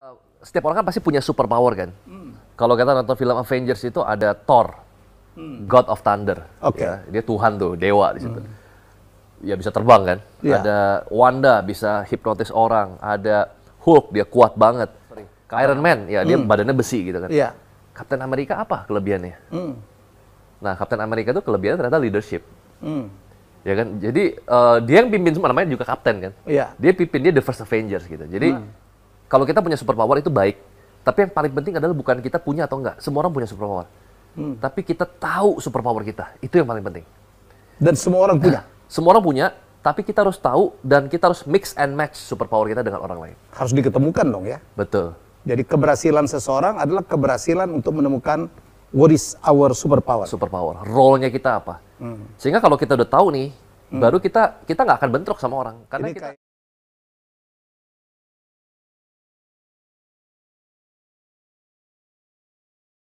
Eh, setiap orang kan pasti punya super power kan. Hmm. Kalau kita nonton film Avengers itu ada Thor, hmm. God of Thunder. Okay. Ya, dia Tuhan tuh, dewa di situ. Hmm. Ya bisa terbang kan. Yeah. Ada Wanda bisa hipnotis orang. Ada Hulk dia kuat banget. Sorry. Iron Man ya hmm. dia badannya besi gitu kan. Yeah. Kapten Amerika apa kelebihannya? Hmm. Nah Kapten Amerika itu kelebihan ternyata leadership. Hmm ya kan jadi uh, dia yang pimpin semua namanya juga kapten kan yeah. dia pimpin dia the first avengers gitu jadi hmm. Kalau kita punya superpower itu baik, tapi yang paling penting adalah bukan kita punya atau enggak. Semua orang punya superpower. Hmm. Tapi kita tahu superpower kita. Itu yang paling penting. Dan semua orang punya. Nah, semua orang punya, tapi kita harus tahu dan kita harus mix and match superpower kita dengan orang lain. Harus diketemukan dong ya. Betul. Jadi keberhasilan seseorang adalah keberhasilan untuk menemukan what is our superpower. Superpower. Role-nya kita apa? Hmm. Sehingga kalau kita udah tahu nih, hmm. baru kita kita nggak akan bentrok sama orang karena Ini kita